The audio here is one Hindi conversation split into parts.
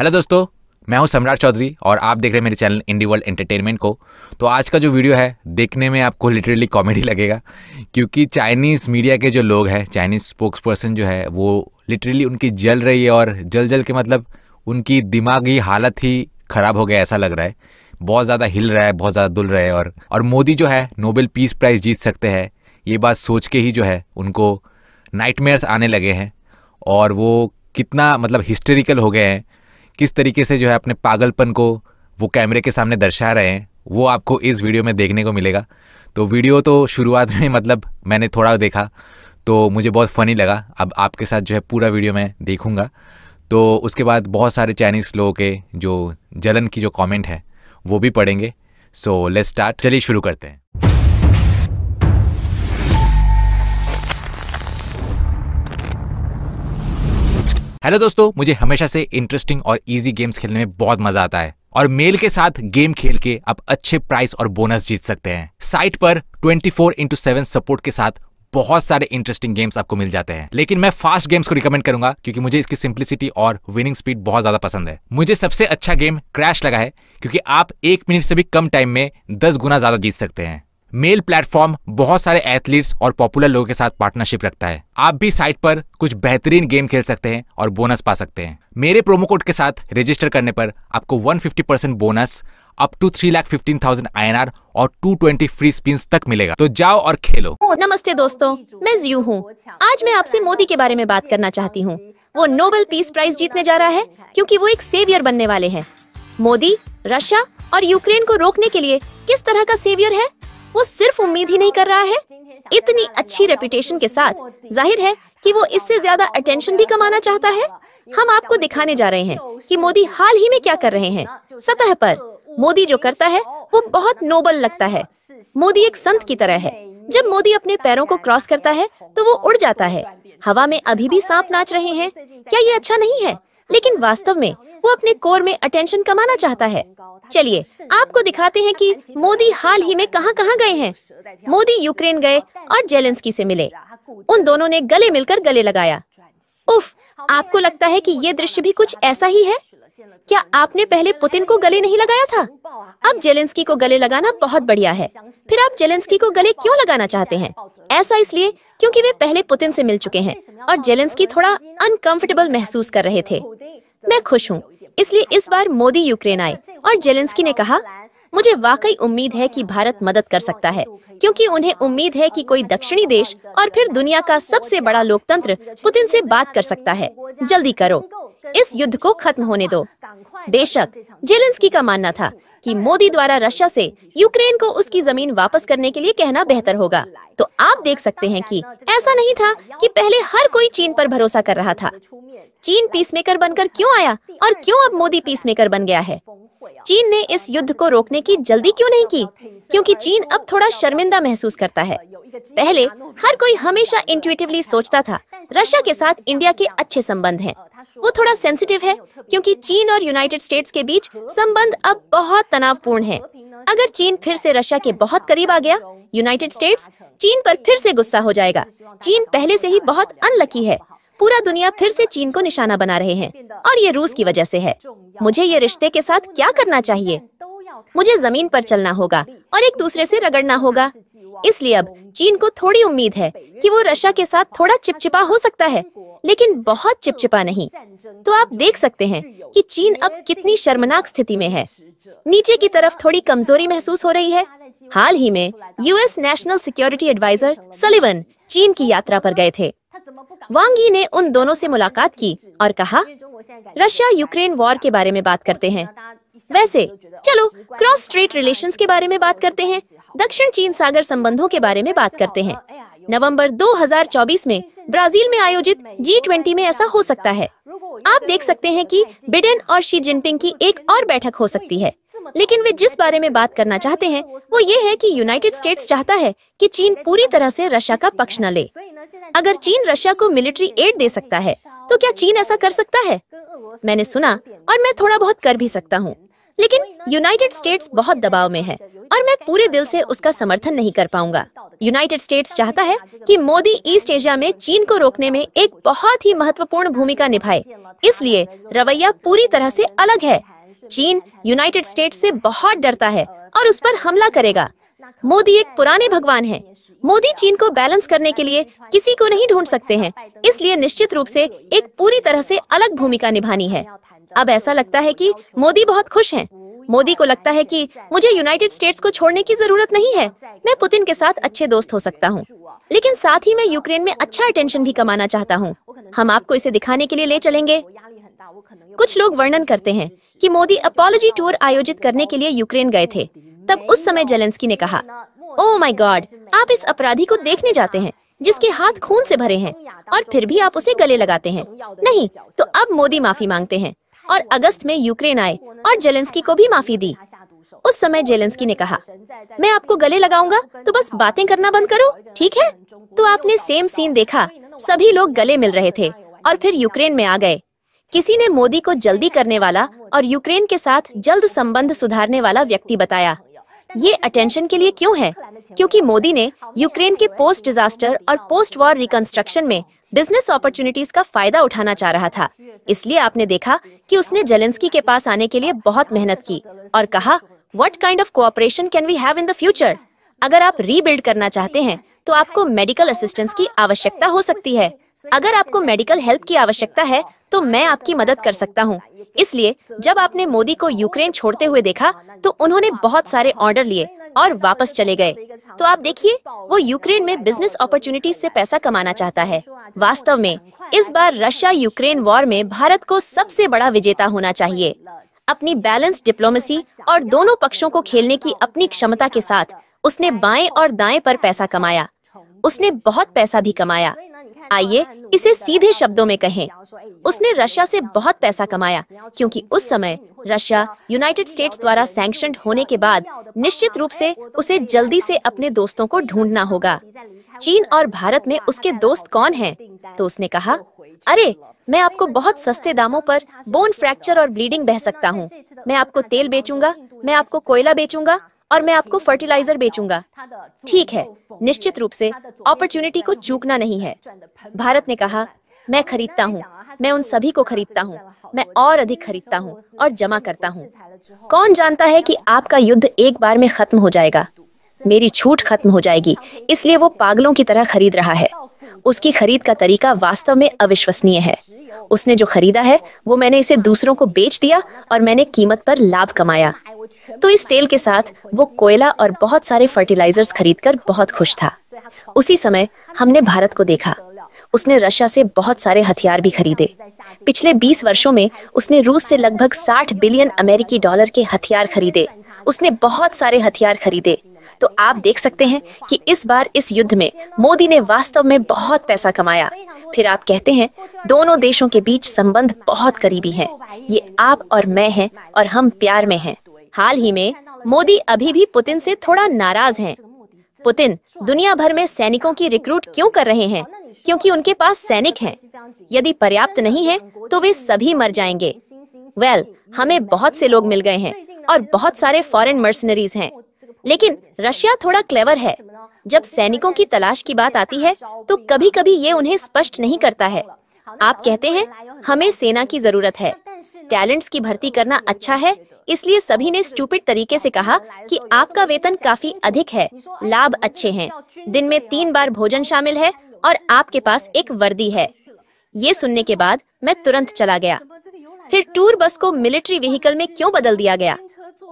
हेलो दोस्तों मैं हूं सम्राट चौधरी और आप देख रहे हैं मेरे चैनल इंडी वर्ल्ड एंटरटेनमेंट को तो आज का जो वीडियो है देखने में आपको लिटरली कॉमेडी लगेगा क्योंकि चाइनीज़ मीडिया के जो लोग हैं चाइनीज़ स्पोक्स पर्सन जो है वो लिटरली उनकी जल रही है और जल जल के मतलब उनकी दिमागी हालत ही ख़राब हो गया ऐसा लग रहा है बहुत ज़्यादा हिल रहा है बहुत ज़्यादा दुल रहा है और, और मोदी जो है नोबेल पीस प्राइज़ जीत सकते हैं ये बात सोच के ही जो है उनको नाइटमेयर्स आने लगे हैं और वो कितना मतलब हिस्टोरिकल हो गए हैं किस तरीके से जो है अपने पागलपन को वो कैमरे के सामने दर्शा रहे हैं वो आपको इस वीडियो में देखने को मिलेगा तो वीडियो तो शुरुआत में मतलब मैंने थोड़ा देखा तो मुझे बहुत फ़नी लगा अब आपके साथ जो है पूरा वीडियो मैं देखूँगा तो उसके बाद बहुत सारे चाइनीज़ लोगों के जो जलन की जो कमेंट है वो भी पढ़ेंगे सो लेट्स स्टार्ट चलिए शुरू करते हैं हेलो दोस्तों मुझे हमेशा से इंटरेस्टिंग और इजी गेम्स खेलने में बहुत मजा आता है और मेल के साथ गेम खेल के आप अच्छे प्राइस और बोनस जीत सकते हैं साइट पर 24 फोर इंटू सेवन सपोर्ट के साथ बहुत सारे इंटरेस्टिंग गेम्स आपको मिल जाते हैं लेकिन मैं फास्ट गेम्स को रिकमेंड करूंगा क्योंकि मुझे इसकी सिंप्लिसिटी और विनिंग स्पीड बहुत ज्यादा पसंद है मुझे सबसे अच्छा गेम क्रैश लगा है क्योंकि आप एक मिनट से भी कम टाइम में दस गुना ज्यादा जीत सकते हैं मेल प्लेटफॉर्म बहुत सारे एथलीट्स और पॉपुलर लोगों के साथ पार्टनरशिप रखता है आप भी साइट पर कुछ बेहतरीन गेम खेल सकते हैं और बोनस पा सकते हैं मेरे प्रोमो कोड के साथ रजिस्टर करने पर आपको 150 percent bonus up to three lakh fifteen thousand I N R और टू ट्वेंटी फ्री स्पिन तक मिलेगा तो जाओ और खेलो नमस्ते दोस्तों मैं जियू हूँ आज मैं आपसे मोदी के बारे में बात करना चाहती हूँ वो नोबेल पीस प्राइज जीतने जा रहा है क्यूँकी वो एक सेवियर बनने वाले है मोदी रशिया और यूक्रेन को रोकने के लिए किस तरह का सेवियर है वो सिर्फ उम्मीद ही नहीं कर रहा है इतनी अच्छी रेपुटेशन के साथ जाहिर है कि वो इससे ज्यादा अटेंशन भी कमाना चाहता है हम आपको दिखाने जा रहे हैं कि मोदी हाल ही में क्या कर रहे हैं सतह पर मोदी जो करता है वो बहुत नोबल लगता है मोदी एक संत की तरह है जब मोदी अपने पैरों को क्रॉस करता है तो वो उड़ जाता है हवा में अभी भी सांप नाच रहे हैं क्या ये अच्छा नहीं है लेकिन वास्तव में वो अपने कोर में अटेंशन कमाना चाहता है चलिए आपको दिखाते हैं कि मोदी हाल ही में कहां कहां गए हैं मोदी यूक्रेन गए और जेलेंस्की से मिले उन दोनों ने गले मिलकर गले लगाया उफ आपको लगता है कि ये दृश्य भी कुछ ऐसा ही है क्या आपने पहले पुतिन को गले नहीं लगाया था अब जेलेंस्की को गले लगाना बहुत बढ़िया है फिर आप जेलेंस्की को गले क्यों लगाना चाहते हैं ऐसा इसलिए क्योंकि वे पहले पुतिन से मिल चुके हैं और जेलेंस्की थोड़ा अनकंफर्टेबल महसूस कर रहे थे मैं खुश हूँ इसलिए इस बार मोदी यूक्रेन आए और जेलेंस्की ने कहा मुझे वाकई उम्मीद है कि भारत मदद कर सकता है क्योंकि उन्हें उम्मीद है कि कोई दक्षिणी देश और फिर दुनिया का सबसे बड़ा लोकतंत्र पुतिन से बात कर सकता है जल्दी करो इस युद्ध को खत्म होने दो बेशक जेलेंस्की का मानना था कि मोदी द्वारा रशिया से यूक्रेन को उसकी जमीन वापस करने के लिए कहना बेहतर होगा तो आप देख सकते हैं कि ऐसा नहीं था कि पहले हर कोई चीन पर भरोसा कर रहा था चीन पीसमेकर बनकर क्यों आया और क्यों अब मोदी पीसमेकर बन गया है चीन ने इस युद्ध को रोकने की जल्दी क्यों नहीं की क्योंकि चीन अब थोड़ा शर्मिंदा महसूस करता है पहले हर कोई हमेशा इंटुएटिवली सोचता था रशिया के साथ इंडिया के अच्छे संबंध है वो थोड़ा सेंसिटिव है क्योंकि चीन और यूनाइटेड स्टेट्स के बीच संबंध अब बहुत तनावपूर्ण है अगर चीन फिर से रशिया के बहुत करीब आ गया यूनाइटेड स्टेट्स चीन पर फिर से गुस्सा हो जाएगा चीन पहले से ही बहुत अनलकी है पूरा दुनिया फिर से चीन को निशाना बना रहे हैं और ये रूस की वजह से है मुझे ये रिश्ते के साथ क्या करना चाहिए मुझे जमीन पर चलना होगा और एक दूसरे से रगड़ना होगा इसलिए अब चीन को थोड़ी उम्मीद है कि वो रशिया के साथ थोड़ा चिपचिपा हो सकता है लेकिन बहुत चिपचिपा नहीं तो आप देख सकते हैं कि चीन अब कितनी शर्मनाक स्थिति में है नीचे की तरफ थोड़ी कमजोरी महसूस हो रही है हाल ही में US national security adviser Sullivan चीन की यात्रा पर गए थे वांग ने उन दोनों से मुलाकात की और कहा रशिया यूक्रेन वॉर के बारे में बात करते हैं वैसे चलो क्रॉस स्ट्रेट रिलेशंस के बारे में बात करते हैं दक्षिण चीन सागर संबंधों के बारे में बात करते हैं नवंबर 2024 में ब्राजील में आयोजित जी ट्वेंटी में ऐसा हो सकता है आप देख सकते हैं कि बिडेन और शी जिनपिंग की एक और बैठक हो सकती है लेकिन वे जिस बारे में बात करना चाहते हैं वो ये है कि यूनाइटेड स्टेट्स चाहता है कि चीन पूरी तरह से रशिया का पक्ष न ले अगर चीन रशिया को मिलिट्री एड दे सकता है तो क्या चीन ऐसा कर सकता है मैंने सुना और मैं थोड़ा बहुत कर भी सकता हूँ लेकिन यूनाइटेड स्टेट्स बहुत दबाव में है और मैं पूरे दिल से उसका समर्थन नहीं कर पाऊंगा यूनाइटेड स्टेट्स चाहता है कि मोदी ईस्ट एशिया में चीन को रोकने में एक बहुत ही महत्वपूर्ण भूमिका निभाए इसलिए रवैया पूरी तरह से अलग है चीन यूनाइटेड स्टेट्स से बहुत डरता है और उस पर हमला करेगा मोदी एक पुराने भगवान है मोदी चीन को बैलेंस करने के लिए किसी को नहीं ढूंढ सकते हैं इसलिए निश्चित रूप से एक पूरी तरह से अलग भूमिका निभानी है अब ऐसा लगता है कि मोदी बहुत खुश हैं। मोदी को लगता है कि मुझे यूनाइटेड स्टेट्स को छोड़ने की जरूरत नहीं है मैं पुतिन के साथ अच्छे दोस्त हो सकता हूँ लेकिन साथ ही मैं यूक्रेन में अच्छा अटेंशन भी कमाना चाहता हूँ हम आपको इसे दिखाने के लिए ले चलेंगे कुछ लोग वर्णन करते हैं कि मोदी अपोलॉजी टूर आयोजित करने के लिए यूक्रेन गए थे तब उस समय जेलेंस्की ने कहा ओ माई गॉड आप इस अपराधी को देखने जाते हैं जिसके हाथ खून से भरे हैं और फिर भी आप उसे गले लगाते हैं नहीं तो अब मोदी माफी मांगते हैं और अगस्त में यूक्रेन आए और जेलेंस्की को भी माफी दी उस समय जेलेंस्की ने कहा मैं आपको गले लगाऊंगा तो बस बातें करना बंद करो ठीक है तो आपने सेम सीन देखा सभी लोग गले मिल रहे थे और फिर यूक्रेन में आ गए किसी ने मोदी को जल्दी करने वाला और यूक्रेन के साथ जल्द संबंध सुधारने वाला व्यक्ति बताया ये अटेंशन के लिए क्यों है क्योंकि मोदी ने यूक्रेन के पोस्ट डिजास्टर और पोस्ट वॉर रिकंस्ट्रक्शन में बिजनेस अपॉर्चुनिटीज का फायदा उठाना चाह रहा था इसलिए आपने देखा कि उसने जेलेंस्की के पास आने के लिए बहुत मेहनत की और कहा what kind of cooperation can we have in the future अगर आप रीबिल्ड करना चाहते हैं तो आपको मेडिकल असिस्टेंस की आवश्यकता हो सकती है अगर आपको मेडिकल हेल्प की आवश्यकता है तो मैं आपकी मदद कर सकता हूँ इसलिए जब आपने मोदी को यूक्रेन छोड़ते हुए देखा तो उन्होंने बहुत सारे ऑर्डर लिए और वापस चले गए तो आप देखिए वो यूक्रेन में बिजनेस अपॉर्चुनिटीज से पैसा कमाना चाहता है वास्तव में इस बार रशिया यूक्रेन वॉर में भारत को सबसे बड़ा विजेता होना चाहिए अपनी बैलेंस डिप्लोमेसी और दोनों पक्षों को खेलने की अपनी क्षमता के साथ उसने बाएं और दाएं पर पैसा कमाया उसने बहुत पैसा भी कमाया आइए इसे सीधे शब्दों में कहें उसने रशिया से बहुत पैसा कमाया क्योंकि उस समय रशिया यूनाइटेड स्टेट्स द्वारा सैंक्शन होने के बाद निश्चित रूप से उसे जल्दी से अपने दोस्तों को ढूंढना होगा चीन और भारत में उसके दोस्त कौन है तो उसने कहा अरे मैं आपको बहुत सस्ते दामों पर बोन फ्रैक्चर और ब्लीडिंग बह सकता हूँ मैं आपको तेल बेचूंगा मैं आपको कोयला बेचूंगा और मैं आपको फर्टिलाइजर बेचूंगा ठीक है निश्चित रूप से अपॉर्चुनिटी को चूकना नहीं है भारत ने कहा मैं खरीदता हूँ मैं उन सभी को खरीदता हूँ मैं और अधिक खरीदता हूँ और जमा करता हूँ कौन जानता है कि आपका युद्ध एक बार में खत्म हो जाएगा मेरी छूट खत्म हो जाएगी इसलिए वो पागलों की तरह खरीद रहा है उसकी खरीद का तरीका वास्तव में अविश्वसनीय है उसने जो खरीदा है वो मैंने इसे दूसरों को बेच दिया और मैंने कीमत पर लाभ कमाया तो इस तेल के साथ वो कोयला और बहुत सारे फर्टिलाइजर्स खरीदकर बहुत खुश था उसी समय हमने भारत को देखा उसने रशिया से बहुत सारे हथियार भी खरीदे पिछले 20 वर्षों में उसने रूस से लगभग 60 बिलियन अमेरिकी डॉलर के हथियार खरीदे उसने बहुत सारे हथियार खरीदे तो आप देख सकते हैं कि इस बार इस युद्ध में मोदी ने वास्तव में बहुत पैसा कमाया फिर आप कहते हैं दोनों देशों के बीच संबंध बहुत करीबी हैं। ये आप और मैं हैं और हम प्यार में हैं। हाल ही में मोदी अभी भी पुतिन से थोड़ा नाराज हैं। पुतिन दुनिया भर में सैनिकों की रिक्रूट क्यों कर रहे हैं क्योंकि उनके पास सैनिक हैं। यदि पर्याप्त नहीं है तो वे सभी मर जाएंगे वेल well, हमें बहुत से लोग मिल गए हैं और बहुत सारे फॉरेन मर्सनरीज हैं लेकिन रशिया थोड़ा क्लेवर है जब सैनिकों की तलाश की बात आती है तो कभी कभी ये उन्हें स्पष्ट नहीं करता है आप कहते हैं हमें सेना की जरूरत है टैलेंट्स की भर्ती करना अच्छा है इसलिए सभी ने स्टूपिड तरीके से कहा कि आपका वेतन काफी अधिक है लाभ अच्छे हैं दिन में तीन बार भोजन शामिल है और आपके पास एक वर्दी है ये सुनने के बाद मैं तुरंत चला गया फिर टूर बस को मिलिट्री व्हीकल में क्यों बदल दिया गया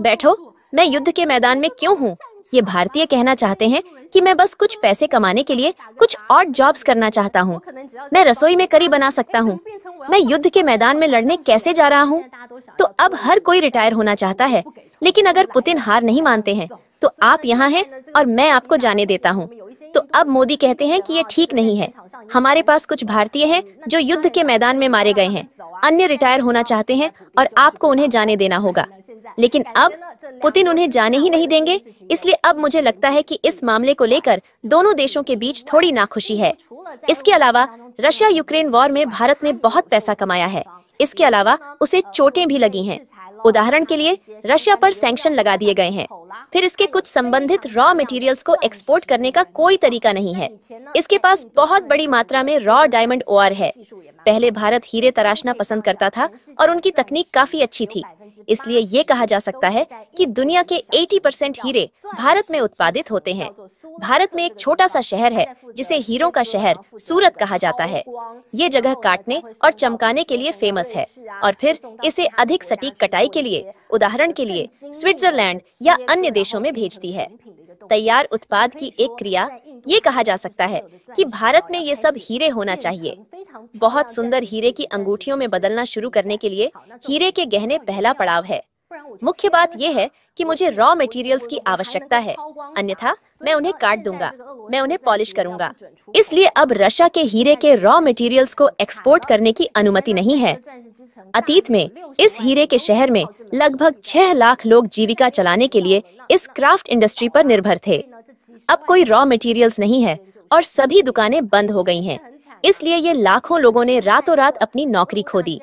बैठो मैं युद्ध के मैदान में क्यों हूँ ये भारतीय कहना चाहते हैं कि मैं बस कुछ पैसे कमाने के लिए कुछ और जॉब्स करना चाहता हूँ मैं रसोई में करी बना सकता हूँ मैं युद्ध के मैदान में लड़ने कैसे जा रहा हूँ तो अब हर कोई रिटायर होना चाहता है लेकिन अगर पुतिन हार नहीं मानते हैं तो आप यहाँ हैं और मैं आपको जाने देता हूँ तो अब मोदी कहते हैं कि ये ठीक नहीं है हमारे पास कुछ भारतीय हैं जो युद्ध के मैदान में मारे गए हैं अन्य रिटायर होना चाहते हैं और आपको उन्हें जाने देना होगा लेकिन अब पुतिन उन्हें जाने ही नहीं देंगे इसलिए अब मुझे लगता है कि इस मामले को लेकर दोनों देशों के बीच थोड़ी नाखुशी है इसके अलावा रशिया यूक्रेन वॉर में भारत ने बहुत पैसा कमाया है इसके अलावा उसे चोटें भी लगी हैं उदाहरण के लिए रशिया पर सैंक्शन लगा दिए गए हैं फिर इसके कुछ संबंधित रॉ मटेरियल्स को एक्सपोर्ट करने का कोई तरीका नहीं है इसके पास बहुत बड़ी मात्रा में रॉ डायमंड ओआर है पहले भारत हीरे तराशना पसंद करता था और उनकी तकनीक काफी अच्छी थी इसलिए ये कहा जा सकता है कि दुनिया के 80 परसेंट हीरे भारत में उत्पादित होते हैं भारत में एक छोटा सा शहर है जिसे हीरों का शहर सूरत कहा जाता है ये जगह काटने और चमकाने के लिए फेमस है और फिर इसे अधिक सटीक कटाई के लिए उदाहरण के लिए स्विट्जरलैंड या अन्य देशों में भेजती है तैयार उत्पाद की एक क्रिया ये कहा जा सकता है कि भारत में ये सब हीरे होना चाहिए बहुत सुंदर हीरे की अंगूठियों में बदलना शुरू करने के लिए हीरे के गहने पहला पड़ाव है मुख्य बात यह है कि मुझे रॉ मटेरियल्स की आवश्यकता है अन्यथा मैं उन्हें काट दूंगा मैं उन्हें पॉलिश करूंगा इसलिए अब रशिया के हीरे के रॉ मटेरियल्स को एक्सपोर्ट करने की अनुमति नहीं है अतीत में इस हीरे के शहर में लगभग छह लाख लोग जीविका चलाने के लिए इस क्राफ्ट इंडस्ट्री पर निर्भर थे अब कोई रॉ मटेरियल्स नहीं है और सभी दुकानें बंद हो गई हैं। इसलिए ये लाखों लोगों ने रातों रात अपनी नौकरी खो दी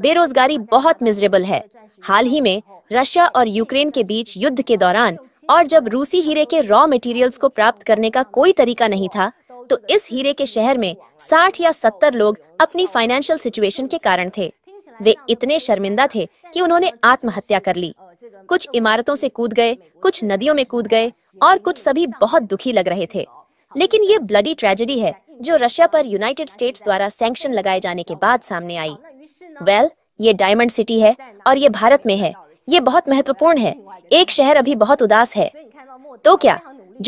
बेरोजगारी बहुत मिजरेबल है हाल ही में रशिया और यूक्रेन के बीच युद्ध के दौरान और जब रूसी हीरे के रॉ मटेरियल्स को प्राप्त करने का कोई तरीका नहीं था तो इस हीरे के शहर में 60 या 70 लोग अपनी फाइनेंशियल सिचुएशन के कारण थे वे इतने शर्मिंदा थे कि उन्होंने आत्महत्या कर ली कुछ इमारतों से कूद गए कुछ नदियों में कूद गए और कुछ सभी बहुत दुखी लग रहे थे लेकिन ये ब्लडी ट्रेजेडी है जो रशिया पर यूनाइटेड स्टेट्स द्वारा सैंक्शन लगाए जाने के बाद सामने आई वेल well, ये डायमंड सिटी है और ये भारत में है ये बहुत महत्वपूर्ण है एक शहर अभी बहुत उदास है तो क्या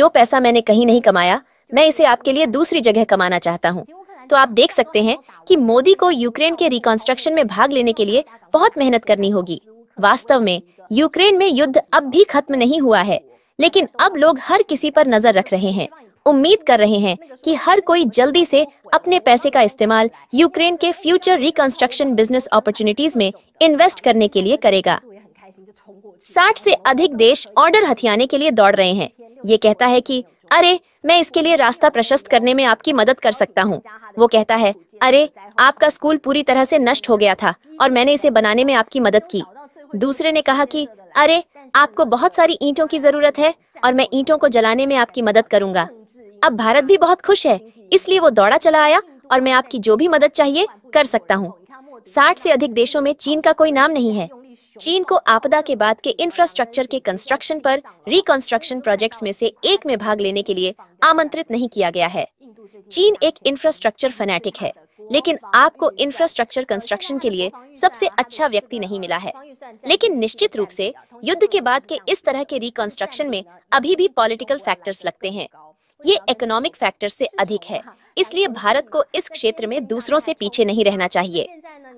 जो पैसा मैंने कहीं नहीं कमाया मैं इसे आपके लिए दूसरी जगह कमाना चाहता हूँ तो आप देख सकते हैं कि मोदी को यूक्रेन के रिकॉन्स्ट्रक्शन में भाग लेने के लिए बहुत मेहनत करनी होगी वास्तव में यूक्रेन में युद्ध अब भी खत्म नहीं हुआ है लेकिन अब लोग हर किसी पर नजर रख रहे हैं उम्मीद कर रहे हैं कि हर कोई जल्दी से अपने पैसे का इस्तेमाल यूक्रेन के फ्यूचर रिकंस्ट्रक्शन बिजनेस अपॉर्चुनिटीज में इन्वेस्ट करने के लिए करेगा 60 से अधिक देश ऑर्डर हथियाने के लिए दौड़ रहे हैं ये कहता है कि अरे मैं इसके लिए रास्ता प्रशस्त करने में आपकी मदद कर सकता हूँ वो कहता है अरे आपका स्कूल पूरी तरह से नष्ट हो गया था और मैंने इसे बनाने में आपकी मदद की दूसरे ने कहा कि अरे आपको बहुत सारी ईंटों की जरूरत है और मैं ईंटों को जलाने में आपकी मदद करूंगा अब भारत भी बहुत खुश है इसलिए वो दौड़ा चला आया और मैं आपकी जो भी मदद चाहिए कर सकता हूँ साठ से अधिक देशों में चीन का कोई नाम नहीं है चीन को आपदा के बाद के इंफ्रास्ट्रक्चर के कंस्ट्रक्शन पर रिकंस्ट्रक्शन प्रोजेक्ट्स में से एक में भाग लेने के लिए आमंत्रित नहीं किया गया है चीन एक इंफ्रास्ट्रक्चर फनेटिक है लेकिन आपको इंफ्रास्ट्रक्चर कंस्ट्रक्शन के लिए सबसे अच्छा व्यक्ति नहीं मिला है लेकिन निश्चित रूप से युद्ध के बाद के इस तरह के रिकंस्ट्रक्शन में अभी भी पॉलिटिकल फैक्टर्स लगते हैं ये इकोनॉमिक फैक्टर से अधिक है इसलिए भारत को इस क्षेत्र में दूसरों से पीछे नहीं रहना चाहिए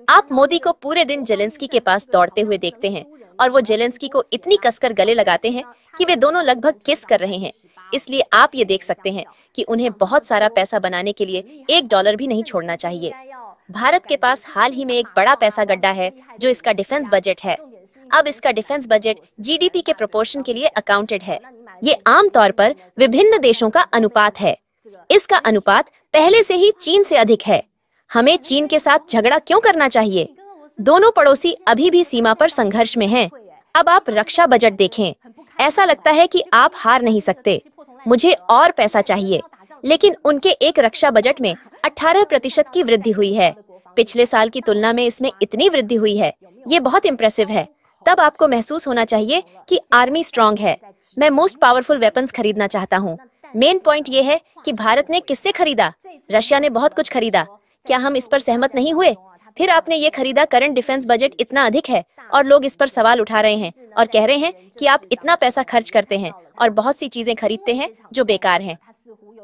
आप मोदी को पूरे दिन जेलेंस्की के पास दौड़ते हुए देखते हैं और वो जेलेंस्की को इतनी कसकर गले लगाते हैं कि वे दोनों लगभग किस कर रहे हैं इसलिए आप ये देख सकते हैं कि उन्हें बहुत सारा पैसा बनाने के लिए एक डॉलर भी नहीं छोड़ना चाहिए भारत के पास हाल ही में एक बड़ा पैसा गड्ढा है जो इसका डिफेंस बजट है अब इसका डिफेंस बजट जीडीपी के प्रोपोर्शन के लिए अकाउंटेड है ये आमतौर पर विभिन्न देशों का अनुपात है इसका अनुपात पहले से ही चीन से अधिक है हमें चीन के साथ झगड़ा क्यों करना चाहिए दोनों पड़ोसी अभी भी सीमा पर संघर्ष में हैं। अब आप रक्षा बजट देखें ऐसा लगता है कि आप हार नहीं सकते मुझे और पैसा चाहिए लेकिन उनके एक रक्षा बजट में 18 प्रतिशत की वृद्धि हुई है पिछले साल की तुलना में इसमें इतनी वृद्धि हुई है ये बहुत इम्प्रेसिव है तब आपको महसूस होना चाहिए कि आर्मी स्ट्रांग है मैं मोस्ट पावरफुल वेपन्स खरीदना चाहता हूँ मेन पॉइंट ये है कि भारत ने किससे खरीदा रशिया ने बहुत कुछ खरीदा क्या हम इस पर सहमत नहीं हुए फिर आपने ये खरीदा करंट डिफेंस बजट इतना अधिक है और लोग इस पर सवाल उठा रहे हैं और कह रहे हैं कि आप इतना पैसा खर्च करते हैं और बहुत सी चीजें खरीदते हैं जो बेकार हैं।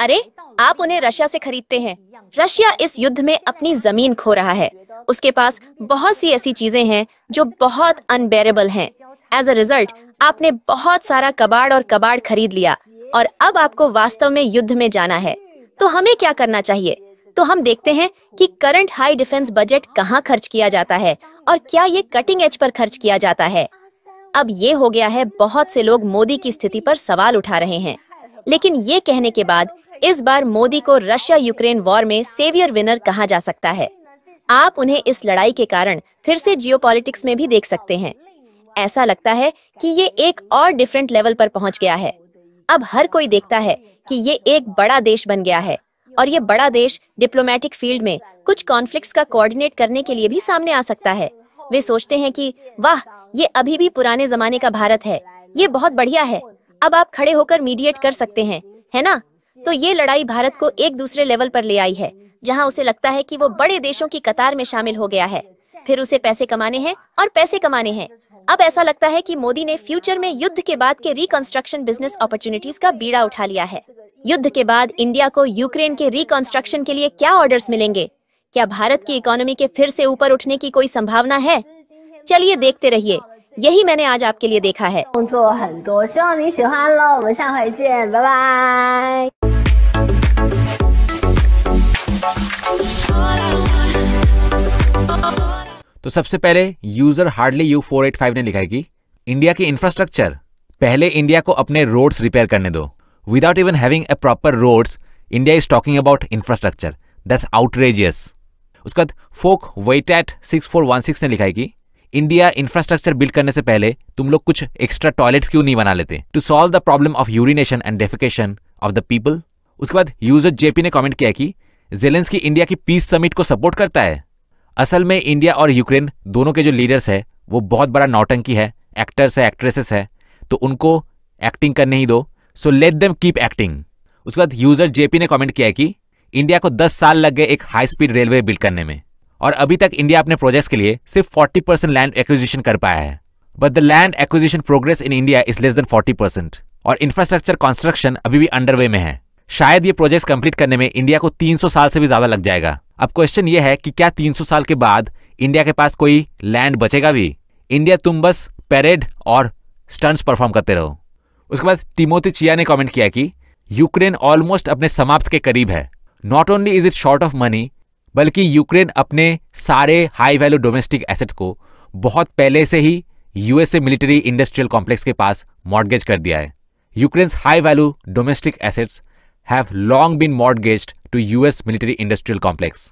अरे आप उन्हें रशिया से खरीदते हैं रशिया इस युद्ध में अपनी जमीन खो रहा है उसके पास बहुत सी ऐसी चीजें हैं जो बहुत अनबेरेबल है एज अ रिजल्ट आपने बहुत सारा कबाड़ और कबाड़ खरीद लिया और अब आपको वास्तव में युद्ध में जाना है तो हमें क्या करना चाहिए तो हम देखते हैं कि करंट हाई डिफेंस बजट कहाँ खर्च किया जाता है और क्या ये कटिंग एज पर खर्च किया जाता है अब ये हो गया है बहुत से लोग मोदी की स्थिति पर सवाल उठा रहे हैं लेकिन ये कहने के बाद इस बार मोदी को रशिया यूक्रेन वॉर में सेवियर विनर कहा जा सकता है आप उन्हें इस लड़ाई के कारण फिर से जियो में भी देख सकते हैं ऐसा लगता है कि ये एक और डिफरेंट लेवल पर पहुंच गया है अब हर कोई देखता है कि ये एक बड़ा देश बन गया है और ये बड़ा देश डिप्लोमेटिक फील्ड में कुछ कॉन्फ्लिक्ट का कोऑर्डिनेट करने के लिए भी सामने आ सकता है वे सोचते हैं कि वाह ये अभी भी पुराने जमाने का भारत है ये बहुत बढ़िया है अब आप खड़े होकर मीडिएट कर सकते हैं है ना तो ये लड़ाई भारत को एक दूसरे लेवल पर ले आई है जहाँ उसे लगता है की वो बड़े देशों की कतार में शामिल हो गया है फिर उसे पैसे कमाने हैं और पैसे कमाने हैं अब ऐसा लगता है कि मोदी ने फ्यूचर में युद्ध के बाद के रिकंस्ट्रक्शन बिजनेस अपॉर्चुनिटीज का बीड़ा उठा लिया है युद्ध के बाद इंडिया को यूक्रेन के रिकंस्ट्रक्शन के लिए क्या ऑर्डर्स मिलेंगे क्या भारत की इकोनॉमी के फिर से ऊपर उठने की कोई संभावना है चलिए देखते रहिए यही मैंने आज आपके लिए देखा है तो सबसे पहले user hardly U four eight five ने लिखा है कि इंडिया की इंफ्रास्ट्रक्चर पहले इंडिया को अपने रोड्स रिपेयर करने दो without even having a proper roads India is talking about infrastructure that's outrageous उसके बाद folk wet eight six four one six ने लिखा है कि इंडिया इंफ्रास्ट्रक्चर बिल्ड करने से पहले तुम लोग कुछ एक्स्ट्रा टॉयलेट्स क्यों नहीं बना लेते to solve the problem of urination and defecation of the people उसके बाद यूजर जेपी ने कमेंट किया कि जेलेंस की इंडिया की पीस समिट को सपोर्ट करता है असल में इंडिया और यूक्रेन दोनों के जो लीडर्स है वो बहुत बड़ा नौटंकी है एक्टर्स है एक्ट्रेसेस है तो उनको एक्टिंग करने ही दो so let them keep acting उसके बाद यूजर जेपी ने कमेंट किया कि इंडिया को 10 साल लग गए एक हाई स्पीड रेलवे बिल्ड करने में और अभी तक इंडिया अपने प्रोजेक्ट्स के लिए सिर्फ 40 परसेंट लैंड एक्विजिशन कर पाया है but the land acquisition progress in India is less than 40 percent और इंफ्रास्ट्रक्चर कंस्ट्रक्शन अभी भी अंडरवे में है शायद ये प्रोजेक्ट्स कंप्लीट करने में इंडिया को 300 साल से भी ज्यादा लग जाएगा अब क्वेश्चन ये है कि क्या 300 साल के बाद इंडिया के पास कोई लैंड बचेगा भी इंडिया तुम बस पैरेड और स्टंट्स परफॉर्म करते रहो उसके बाद टिमोती चिया ने कमेंट किया कि यूक्रेन ऑलमोस्ट अपने समाप्त के करीब है not only is it short of money बल्कि यूक्रेन अपने सारे हाई वैल्यू डोमेस्टिक एसेट्स को बहुत पहले से ही यूएसए मिलिट्री इंडस्ट्रियल कॉम्प्लेक्स के पास मॉडगेज कर दिया है Ukraine high value domestic assets have long been mortgage to US military industrial complex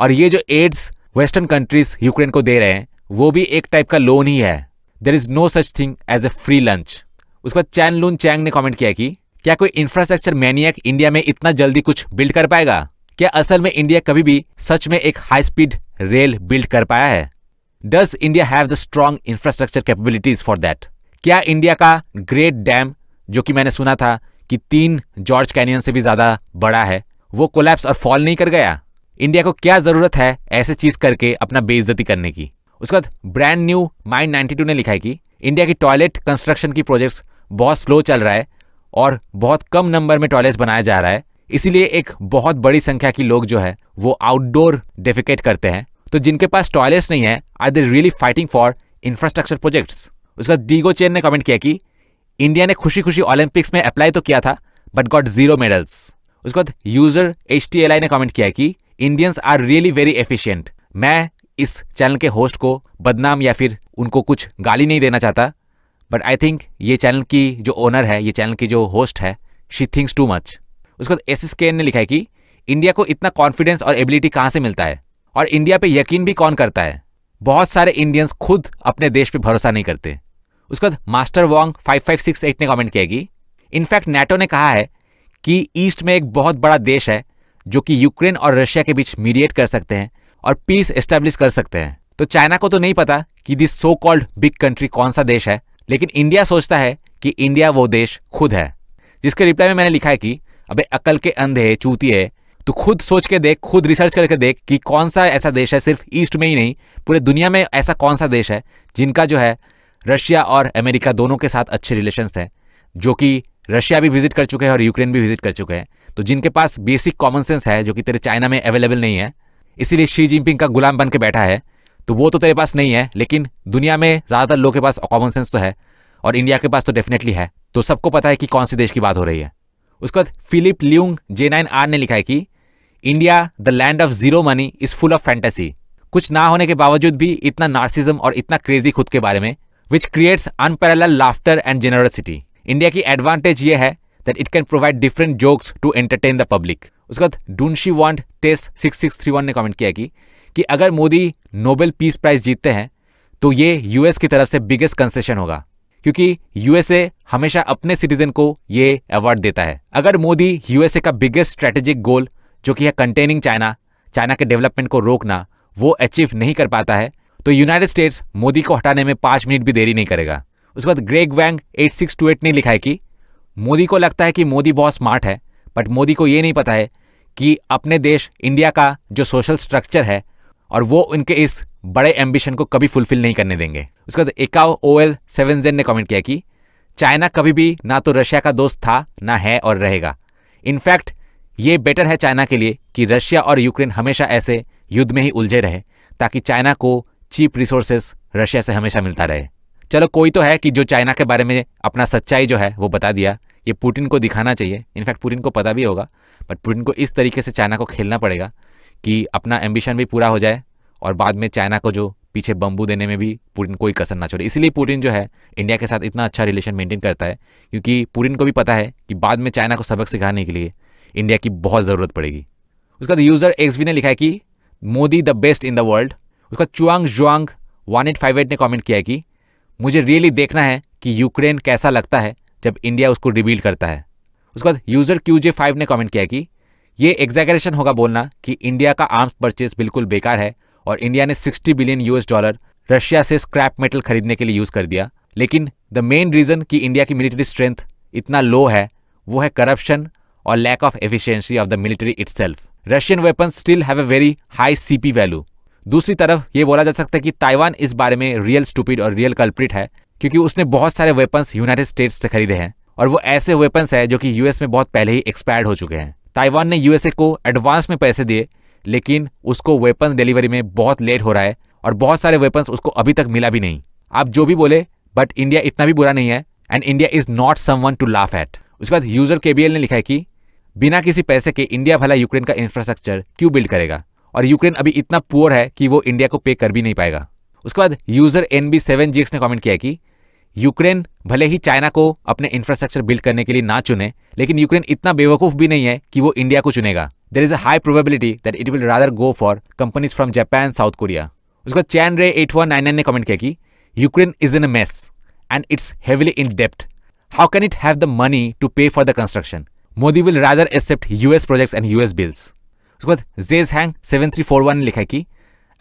और ये जो एड्स वेस्टर्न कंट्रीज यूक्रेन को दे रहे हैं वो भी एक टाइप का लोन ही है there is no such thing as a free lunch उसके बाद चैन लून चैंग ने कॉमेंट किया कि क्या कोई इंफ्रास्ट्रक्चर मैनियक इंडिया में इतना जल्दी कुछ बिल्ड कर पाएगा क्या असल में इंडिया कभी भी सच में एक हाई स्पीड रेल बिल्ड कर पाया है does India have the strong infrastructure capabilities for that क्या इंडिया का ग्रेट डैम जो कि मैंने सुना था कि तीन जॉर्ज कैनियन से भी ज्यादा बड़ा है वो कोलैप्स और फॉल नहीं कर गया इंडिया को क्या जरूरत है ऐसे चीज करके अपना बेइज्जती करने की उसके बाद ब्रांड न्यू माइंड 92 ने लिखा है कि इंडिया की टॉयलेट कंस्ट्रक्शन की प्रोजेक्ट्स बहुत स्लो चल रहा है और बहुत कम नंबर में टॉयलेट्स बनाया जा रहा है इसीलिए एक बहुत बड़ी संख्या की लोग जो है वो आउटडोर डेफिकेट करते हैं तो जिनके पास टॉयलेट्स नहीं है are they really fighting for infrastructure projects उसका डीगो चेन ने कमेंट किया कि इंडिया ने खुशी खुशी ओलंपिक्स में अप्लाई तो किया था बट गॉट जीरो मेडल्स उसके बाद यूजर एच ने कमेंट किया कि Indians are really very efficient मैं इस चैनल के होस्ट को बदनाम या फिर उनको कुछ गाली नहीं देना चाहता बट आई थिंक ये चैनल की जो ओनर है ये चैनल की जो होस्ट है शी थिंक्स टू मच उसके बाद एस एस के एन ने लिखा है कि इंडिया को इतना कॉन्फिडेंस और एबिलिटी कहाँ से मिलता है और इंडिया पे यकीन भी कौन करता है बहुत सारे इंडियंस खुद अपने देश पे भरोसा नहीं करते उसके बाद master Wong five five six eight ने कॉमेंट किया कि इनफैक्ट नेटो ने कहा है कि ईस्ट में एक बहुत बड़ा देश है जो कि यूक्रेन और रशिया के बीच मीडिएट कर सकते हैं और पीस एस्टेब्लिश कर सकते हैं तो चाइना को तो नहीं पता कि this so called big country कौन सा देश है लेकिन इंडिया सोचता है कि इंडिया वो देश खुद है जिसके रिप्लाई में मैंने लिखा है कि अबे अकल के अंधे है चूती है तो खुद सोच के देख खुद रिसर्च करके देख कि कौन सा ऐसा देश है सिर्फ ईस्ट में ही नहीं पूरे दुनिया में ऐसा कौन सा देश है जिनका जो है रशिया और अमेरिका दोनों के साथ अच्छे रिलेशंस हैं जो कि रशिया भी विजिट कर चुके हैं और यूक्रेन भी विजिट कर चुके हैं तो जिनके पास बेसिक कॉमन सेंस है जो कि तेरे चाइना में अवेलेबल नहीं है इसीलिए शी जिनपिंग का गुलाम बन के बैठा है तो वो तो तेरे पास नहीं है लेकिन दुनिया में ज़्यादातर लोगों के पास कॉमन सेंस तो है और इंडिया के पास तो डेफिनेटली है तो सबको पता है कि कौन से देश की बात हो रही है उसके बाद Philip Liang J nine R ने लिखा है कि India the land of zero money is full of fantasy कुछ ना होने के बावजूद भी इतना नार्सिज्म और इतना क्रेजी खुद के बारे में which creates unparallel laughter and generosity India की एडवांटेज ये है that it can provide different jokes to entertain the public उसके बाद डूनशी want test six six three one ने कमेंट किया कि, कि अगर मोदी नोबेल पीस प्राइज जीतते हैं तो ये यूएस की तरफ से बिगेस्ट कंसेशन होगा क्योंकि यूएसए हमेशा अपने सिटीजन को ये अवार्ड देता है अगर मोदी यूएसए का बिगेस्ट स्ट्रेटेजिक गोल जो कि है कंटेनिंग चाइना चाइना के डेवलपमेंट को रोकना वो अचीव नहीं कर पाता है तो यूनाइटेड स्टेट्स मोदी को हटाने में पांच मिनट भी देरी नहीं करेगा उसके बाद Greg Wang eight six two eight ने लिखा है कि मोदी को लगता है कि मोदी बहुत स्मार्ट है बट मोदी को ये नहीं पता है कि अपने देश इंडिया का जो सोशल स्ट्रक्चर है और वो उनके इस बड़े एम्बिशन को कभी फुलफिल नहीं करने देंगे उसके बाद एकाओ ओ एल सेवन जेन ने कमेंट किया कि चाइना कभी भी ना तो रशिया का दोस्त था ना है और रहेगा इनफैक्ट ये बेटर है चाइना के लिए कि रशिया और यूक्रेन हमेशा ऐसे युद्ध में ही उलझे रहे ताकि चाइना को चीप रिसोर्सेस रशिया से हमेशा मिलता रहे चलो कोई तो है कि जो चाइना के बारे में अपना सच्चाई जो है वो बता दिया ये पुटिन को दिखाना चाहिए इनफैक्ट पुटिन को पता भी होगा बट पुटिन को इस तरीके से चाइना को खेलना पड़ेगा कि अपना एम्बिशन भी पूरा हो जाए और बाद में चाइना को जो पीछे बम्बू देने में भी पुटिन कोई कसर ना छोड़े इसलिए पुटिन जो है इंडिया के साथ इतना अच्छा रिलेशन मेंटेन करता है क्योंकि पुटिन को भी पता है कि बाद में चाइना को सबक सिखाने के लिए इंडिया की बहुत ज़रूरत पड़ेगी उसका यूज़र एक्स ने लिखा है कि Modi the best in the world उसका Chuang Zhuang one eight five eight ने कमेंट किया है कि मुझे रियली देखना है कि यूक्रेन कैसा लगता है जब इंडिया उसको रिवील करता है उसके बाद यूज़र क्यू जे फाइव ने कमेंट किया कि ये एग्जैगरेशन होगा बोलना कि इंडिया का आर्म्स परचेज बिल्कुल बेकार है और इंडिया ने 60 बिलियन यूएस डॉलर रशिया से स्क्रैप मेटल खरीदने के लिए यूज़ कर दिया लेकिन द मेन रीज़न कि इंडिया की मिलिट्री स्ट्रेंथ इतना लो है वो है करप्शन और lack of efficiency of the military itself Russian weapon still have a very high CP value दूसरी तरफ ये बोला जा सकता है कि ताइवान इस बारे में रियल स्टूपिड और रियल कल्प्रिट है क्योंकि उसने बहुत सारे वेपन्स यूनाइटेड स्टेट्स से खरीदे हैं और वो ऐसे वेपन्स हैं जो कि यूएस में बहुत पहले ही एक्सपायर्ड हो चुके हैं ताइवान ने यूएसए को एडवांस में पैसे दिए लेकिन उसको वेपन डिलीवरी में बहुत लेट हो रहा है और बहुत सारे वेपन्स उसको अभी तक मिला भी नहीं आप जो भी बोले बट इंडिया इतना भी बुरा नहीं है and India is not one to laugh at उसके बाद यूजर केबीएल ने लिखा है कि बिना किसी पैसे के इंडिया भला यूक्रेन का इंफ्रास्ट्रक्चर क्यों बिल्ड करेगा और यूक्रेन अभी इतना पुअर है कि वो इंडिया को पे कर भी नहीं पाएगा उसके बाद user N B seven G ने कॉमेंट किया कि यूक्रेन भले ही चाइना को अपने इंफ्रास्ट्रक्चर बिल्ड करने के लिए ना चुने लेकिन यूक्रेन इतना बेवकूफ़ भी नहीं है कि वो इंडिया को चुनेगा there is a high probability that it will rather go for companies from Japan South Korea उसके बाद Chan Ray eight one nine nine ने कॉमेंट किया कि Ukraine is in a mess and it's heavily in डेप्ट how can it have the money to pay for the construction Modi will rather accept US projects and US bills उसके बाद Jez Hang seven three four one लिखा कि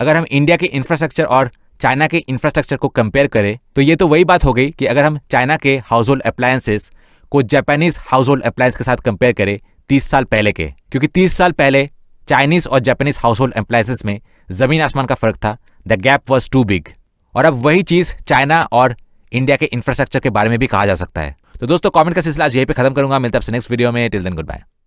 अगर हम इंडिया के इंफ्रास्ट्रक्चर और चाइना के इंफ्रास्ट्रक्चर को कंपेयर करें तो ये तो वही बात हो गई कि अगर हम चाइना के हाउस होल्ड अप्लायंसेस को जापानीज हाउस होल्ड अप्लायंस के साथ कंपेयर करें तीस साल पहले के क्योंकि तीस साल पहले चाइनीज और जापानीज हाउस होल्ड अप्लायंसेस में ज़मीन आसमान का फर्क था the gap was too big और अब वही चीज़ चाइना और इंडिया के इंफ्रास्ट्रक्चर के बारे में भी कहा जा सकता है तो दोस्तों कमेंट का सिलसिला आज यहीं पे खत्म करूंगा मिलता है आपसे नेक्स्ट वीडियो में टिल देन गुड बाय